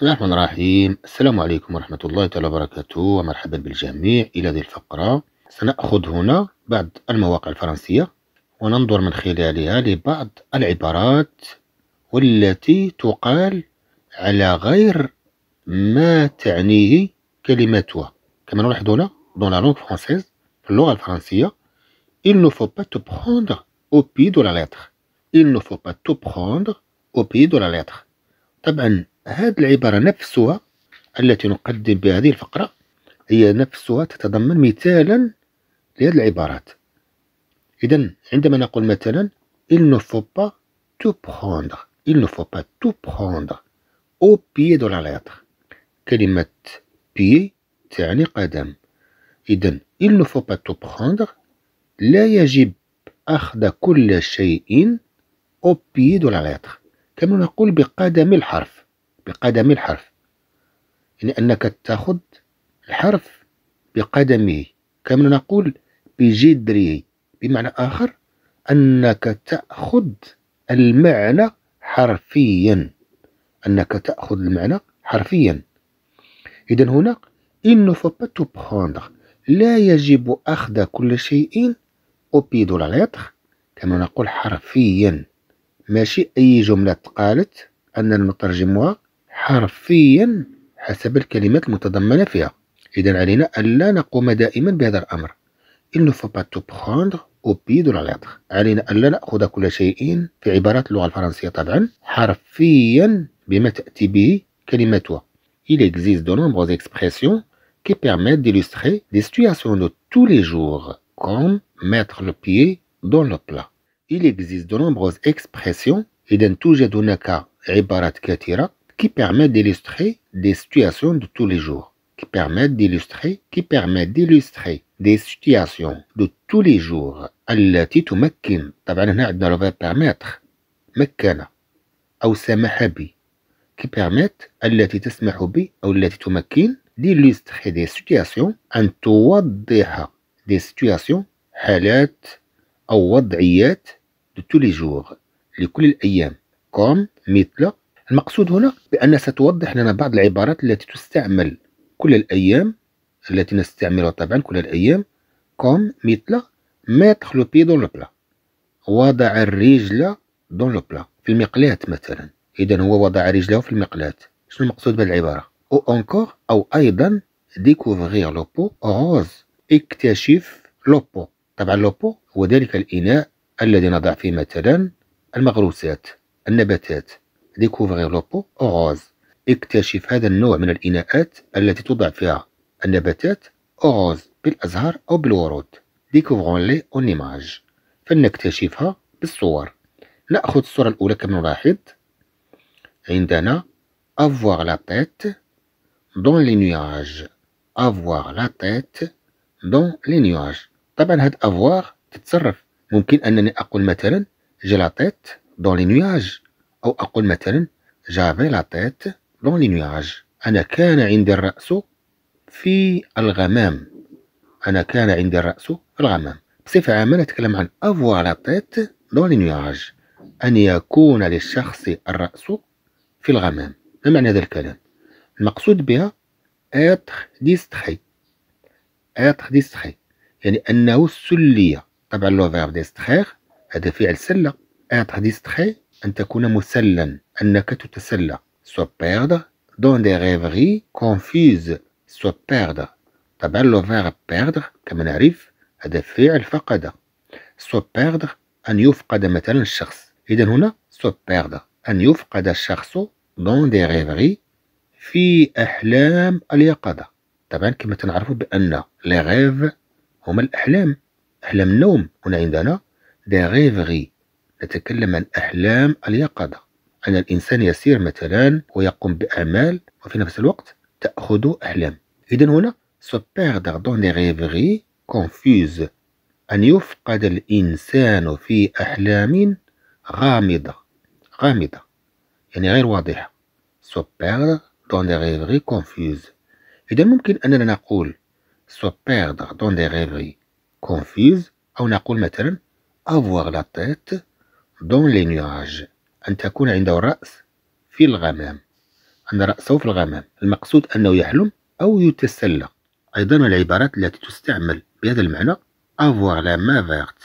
بسم الله الرحمن الرحيم السلام عليكم ورحمة الله تعالى وبركاته ومرحبا بالجميع إلى هذه الفقرة سنأخذ هنا بعض المواقع الفرنسية وننظر من خلالها لبعض العبارات والتي تقال على غير ما تعنيه كلمتها كما نلاحظ هنا دون لا لونغ فرونسيز في اللغة الفرنسية il ne faut pas te prendre au pied de la lettre il ne faut pas te prendre au pied de la lettre طبعا هذه العبارة نفسها التي نقدم بهذه الفقرة هي نفسها تتضمن مثالا لهذه العبارات إذا عندما نقول مثلا il ne faut pas tout prendre il ne faut pas tout prendre au pied de la lettre كلمة pied تعني قدم إذا il ne faut pas tout prendre لا يجب أخذ كل شيء au pied de la lettre كما نقول بقدم الحرف بقدم الحرف يعني أنك تأخذ الحرف بقدمه كما نقول بجدره بمعنى آخر أنك تأخذ المعنى حرفيا أنك تأخذ المعنى حرفيا إذا هنا إن ne faut لا يجب أخذ كل شيء أو بي دو كما نقول حرفيا ماشي أي جملة قالت أننا نترجمها حرفيا حسب الكلمات المتضمنة فيها إذا علينا ألا نقوم دائما بهذا الأمر il ne faut pas tout prendre au pied de la lettre علينا ألا نأخذ كل شيء في عبارات اللغة الفرنسية طبعا حرفيا بما تأتي به كلمتها il existe de nombreuses expressions qui permettent d'illustrer des situations de tous les jours comme mettre le pied dans le plat il existe de nombreuses expressions إذا توجد هناك عبارات كثيرة qui permet d'illustrer des situations de tous les jours, qui permettent d'illustrer, qui permet d'illustrer des situations de tous les jours التي تمكن طبعا هنا عندنا لو permettre مكن او سمح بي qui permettent التي تسمح بي او التي تمكن d'illustrer des situations ان توضح des situations حالات او وضعيات de tous les jours لكل الايام comme مثل المقصود هنا بأن ستوضح لنا بعض العبارات التي تستعمل كل الأيام التي نستعملها طبعا كل الأيام كوم مثل ميتخ لو بي دون لو وضع الرجل دون لو في المقلاة مثلا إذا هو وضع رجله في المقلاة شنو المقصود بهذه العبارة أو أنكور أو أيضا ديكوفغيغ لو بو روز اكتشف لو بو طبعا لو بو هو ذلك الإناء الذي نضع فيه مثلا المغروسات النباتات لو لوبو أوغوز اكتشف هذا النوع من الإناءات التي توضع فيها النباتات أوغوز بالأزهار أو بالورود ديكوفرون لي أون إيماج فلنكتشفها بالصور نأخذ الصورة الأولى كما نلاحظ عندنا أفواغ لا تيت دون لي نواج أفواغ لا تيت دون لي نواج طبعا هاد أفواغ تتصرف ممكن أنني أقول مثلا j'ai لا تيت دون لي nuages أو أقول مثلا جافي لا تيت دون لي نواج أنا كان عندي الرأس في الغمام أنا كان عندي الرأس في الغمام بصفة عامة نتكلم عن أفوار لا تيت دون لي نواج أن يكون للشخص الرأس في الغمام ما معنى هذا الكلام المقصود بها إتر ديستخي إتر ديستخي يعني أنه سلي طبعا لو فيرب ديستخيغ هذا فعل سلة إتر ديستخي أن تكون مسلا أنك تتسلى سو بيرد دون دي rêveries كونفيز سو بيرد طبعا لو فير بيرد كما نعرف هذا فعل فقد سو بيرد أن يفقد مثلا الشخص إذا هنا سو بيرد أن يفقد الشخص دون دي rêveries في أحلام اليقظة طبعا كما تنعرفوا بأن لي غيف هما الأحلام أحلام النوم هنا عندنا دي غيفغي نتكلم عن أحلام اليقظة أن الإنسان يسير مثلا ويقوم بأعمال وفي نفس الوقت تأخذ أحلام إذا هنا سو بيردر دون des rêveries أن يفقد الإنسان في أحلام غامضة غامضة يعني غير واضحة سو بيردر دون des rêveries إذا ممكن أننا نقول سو بيردر دون دي rêveries confuses أو نقول مثلا avoir la tête دون لي نواج أن تكون عنده الرأس في الغمام أن رأسه في الغمام المقصود أنه يحلم أو يتسلى أيضا العبارات التي تستعمل بهذا المعنى أفوار لا ما verte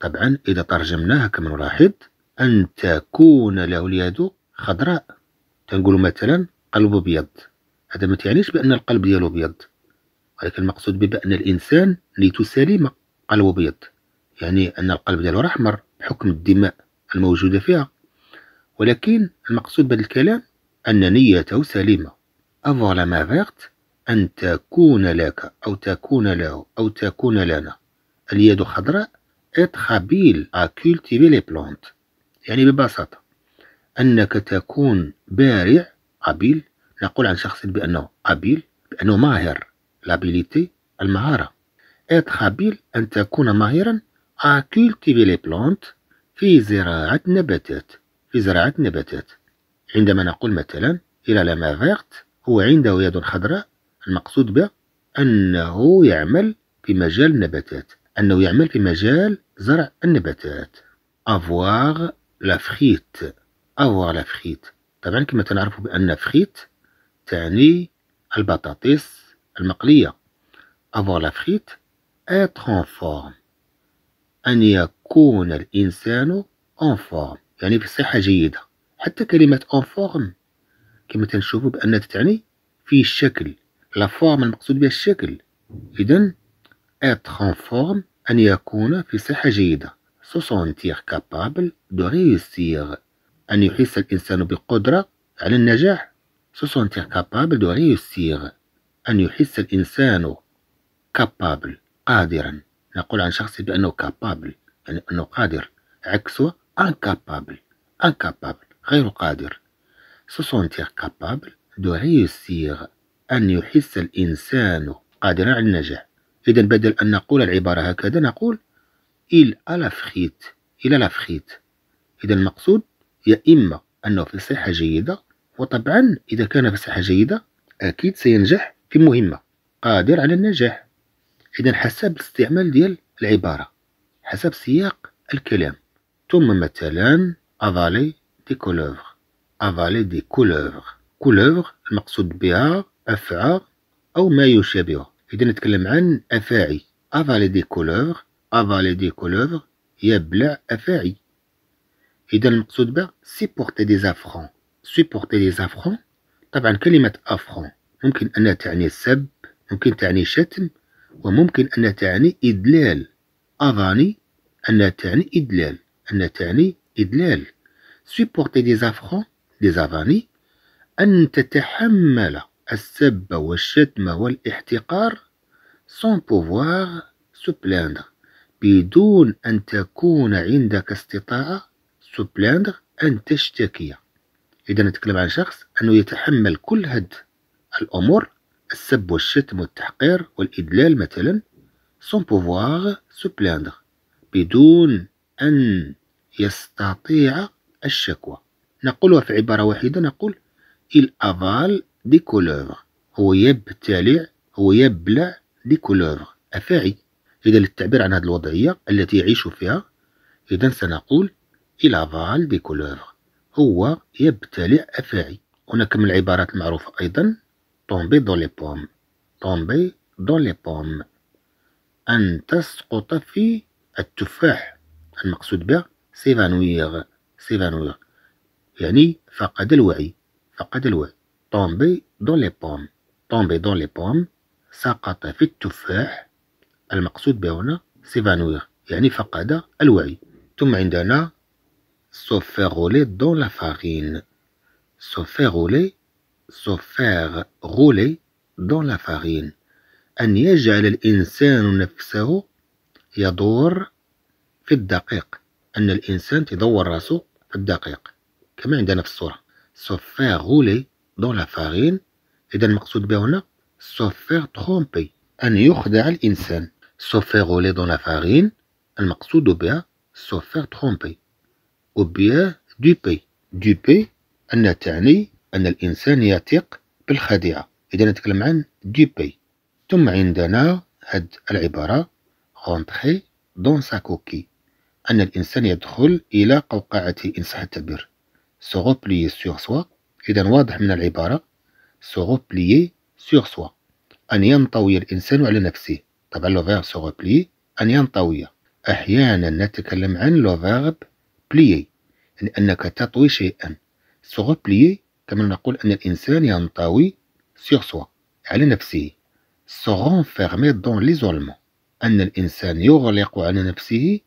طبعا إذا ترجمناها كما نلاحظ أن تكون له اليد خضراء تنقول مثلا قلب بيض هذا ما تعنيش بأن القلب ديالو بيض ولكن المقصود بأن الإنسان نيته قلب بيض يعني أن القلب ديالو أحمر بحكم الدماء الموجودة فيها ولكن المقصود بهذا الكلام أن نيته سليمة avoir ما فيغت أن تكون لك أو تكون له أو تكون لنا اليد خضراء اتخابيل habile à cultiver يعني ببساطة أنك تكون بارع عبيل نقول عن شخص بأنه عبيل بأنه ماهر لابيليتي المهارة اتخابيل أن تكون ماهرا à cultiver les في زراعة نباتات في زراعة نباتات عندما نقول مثلا إلى لما فيغت هو عنده يد خضراء المقصود به أنه يعمل في مجال النباتات أنه يعمل في مجال زرع النباتات avoir la frite avoir la frite طبعا كما تنعرف بأن فخيت تعني البطاطس المقلية avoir la frite être en forme أن يكون الإنسان اون فورم يعني في صحة جيدة حتى كلمة اون فورم كما تنشوفوا بأنها تعني في الشكل لا فورم المقصود بها الشكل إذن إتخ en أن يكون في صحة جيدة se كابابل دو de أن يحس الإنسان بالقدرة على النجاح se كابابل دو de أن يحس الإنسان كابابل قادرا نقول عن شخص بأنه كابابل يعني أنه قادر عكسه انكابابل انكابابل غير قادر سو sentir كابابل دو ريوسيغ أن يحس الإنسان قادرا على النجاح إذا بدل أن نقول العبارة هكذا نقول إل ألافخيت إلى لافخيت إذا المقصود يا إما أنه في صحة جيدة وطبعا إذا كان في صحة جيدة أكيد سينجح في مهمة قادر على النجاح إذا حسب الاستعمال ديال العبارة حسب سياق الكلام ثم مثلا أفالي دي كولوفغ أفالي دي كولوفغ كولوفغ المقصود بها أفعى أو ما يشابه إذا نتكلم عن أفاعي أفالي دي كولوفغ أفالي دي كولوفغ يبلع أفاعي إذا المقصود بها سيبورتي دي زافخون سيبورتي دي زافخون طبعا كلمة أفرون ممكن أنها تعني السب ممكن تعني شتم وممكن أن تعني إدلال أظاني أن تعني إدلال أن تعني إدلال supporter des affronts des أظاني أن تتحمل السب والشتم والاحتقار sans pouvoir se plaindre بدون أن تكون عندك استطاعة se plaindre أن تشتكي إذا نتكلم عن شخص أنه يتحمل كل هاد الأمور السب والشتم والتحقير والإدلال مثلا سون pouvoir se plaindre بدون أن يستطيع الشكوى نقولها في عبارة واحدة نقول il avale des couleuvres هو يبتلع هو يبلع دي كولوفر أفاعي إذا للتعبير عن هذه الوضعية التي يعيش فيها إذا سنقول il avale des couleuvres هو يبتلع أفاعي هناك من العبارات المعروفة أيضا tomber dans les pommes tomber dans les pommes أن تسقط في التفاح المقصود به s'évanouir s'évanouir يعني فقد الوعي فقد الوعي tomber dans les pommes tomber dans les pommes سقط في التفاح المقصود به هنا s'évanouir يعني فقد الوعي ثم عندنا se faire rouler dans la farine se faire rouler se faire rouler dans la farine أن يجعل الإنسان نفسه يدور في الدقيق أن الإنسان تدور راسه في الدقيق كما عندنا في الصورة سوفير غولي دون la farine. إذا المقصود به هنا سوفير tromper. أن يخدع الإنسان سوفير غولي دون la farine. المقصود بها سوفير tromper. ou bien duper. duper أنها تعني أن الإنسان يثق بالخادعة إذا نتكلم عن ديبي ثم عندنا هاد العبارة خونتخي دون ساكوكي أن الإنسان يدخل إلى قوقعته إن صح التعبير سوغوبليي سور سوا إذا واضح من العبارة سوغوبليي سور سوا أن ينطوي الإنسان على نفسه طبعا لو فيرب سوغوبليي أن ينطوي أحيانا نتكلم عن لو فيرب بليي يعني أنك تطوي شيئا سوغوبليي كما نقول أن الإنسان ينطوي سيغ سوا على نفسه se renfermer دون ليزولمون أن الإنسان يغلق على نفسه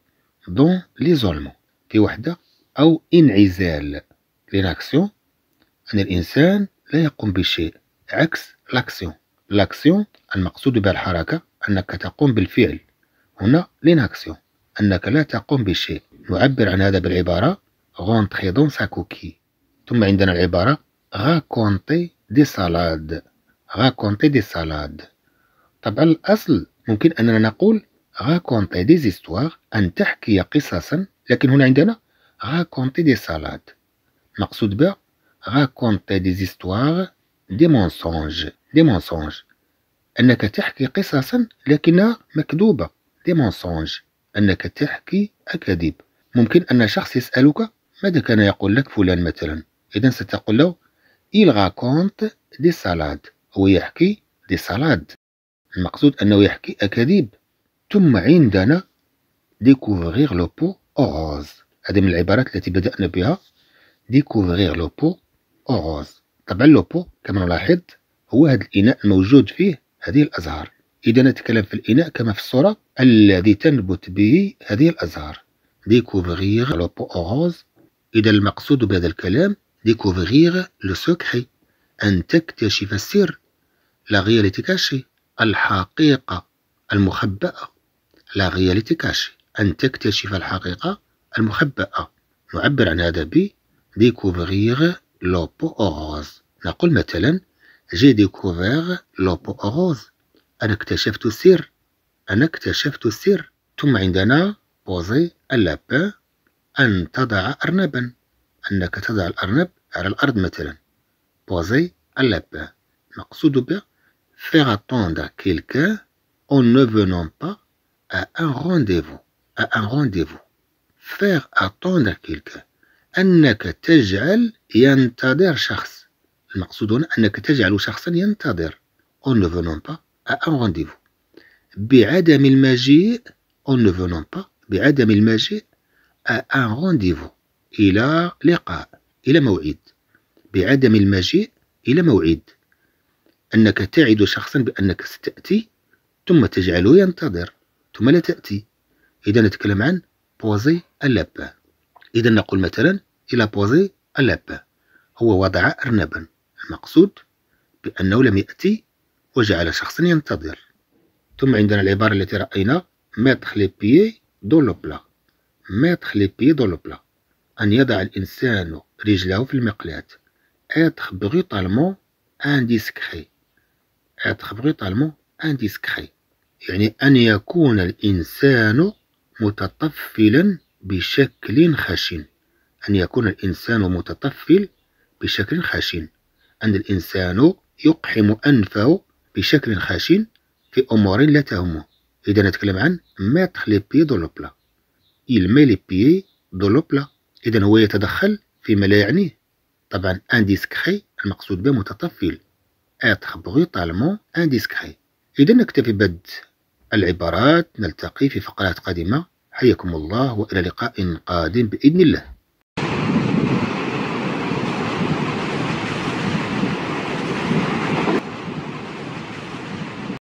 دون ليزولمون في وحدة أو انعزال للاكسيون أن الإنسان لا يقوم بشيء عكس لاكسيون لاكسيون المقصود بها الحركة أنك تقوم بالفعل هنا لينكسيون أنك لا تقوم بشيء نعبر عن هذا بالعبارة غونتخي دون ساكوكي ثم عندنا العبارة raconter des salades raconter des salades طبعا الأصل ممكن أننا نقول raconter des histoires أن تحكي قصصا لكن هنا عندنا raconter des salades مقصود بها raconter des histoires des mensonges des mensonges أنك تحكي قصصا لكنها مكذوبة دي mensonges أنك تحكي أكاذيب ممكن أن شخص يسألك ماذا كان يقول لك فلان مثلا إذا ستقول له il raconte des salades هو يحكي دي سالاد المقصود أنه يحكي أكاذيب ثم عندنا découvrir le pot rose هذه من العبارات التي بدأنا بها découvrir le pot rose طبعا لو بو كما نلاحظ هو هذا الإناء الموجود فيه هذه الأزهار إذا نتكلم في الإناء كما في الصورة الذي تنبت به هذه الأزهار découvrir le pot rose إذا المقصود بهذا الكلام découvrir le secret أن تكتشف السر لا réalité cachée الحقيقة المخبأة لا réalité cachée أن تكتشف الحقيقة المخبأة نعبر عن هذا ب découvrir بو أوروز نقول مثلا جي ديكوفير بو أوروز أنا اكتشفت السر أنا اكتشفت السر ثم عندنا بوزي اللابان أن تضع أرنبا أنك تضع الأرنب على الأرض مثلا بوزي على با مقصود با فيغ أتوندا كيلكا أو نو فونون با أن رونديفو أن رونديفو فيغ أتوندا كيلكا أنك تجعل ينتظر شخص المقصود هنا أنك تجعل شخصا ينتظر أو نو فونون با أن رونديفو بعدم المجيء أو نو فونون با بعدم المجيء أن رونديفو إلى لقاء إلى موعد بعدم المجيء إلى موعد أنك تعد شخصا بأنك ستأتي ثم تجعله ينتظر ثم لا تأتي إذا نتكلم عن بوزي اللابا إذا نقول مثلا إلى بوزي اللابا هو وضع أرنبا المقصود بأنه لم يأتي وجعل شخصا ينتظر ثم عندنا العبارة التي رأينا mettre لي بيي دو لوبلا plat لي بيي دو لوبلا أن يضع الإنسان رجله في المقلاة être brutalement indiscret être brutalement indiscret يعني أن يكون الإنسان متطفلا بشكل خشن أن يكون الإنسان متطفل بشكل خشن أن الإنسان يقحم أنفه بشكل خشن في أمور لا تهمه إذا نتكلم عن mettre les pieds dans le plat il met les pieds dans le plat إذا هو يتدخل فيما لا يعنيه طبعا انديسكري المقصود به متطفل اتر بروتالمون انديسكري اذا نكتفي بد العبارات نلتقي في فقرات قادمه حياكم الله والى لقاء قادم باذن الله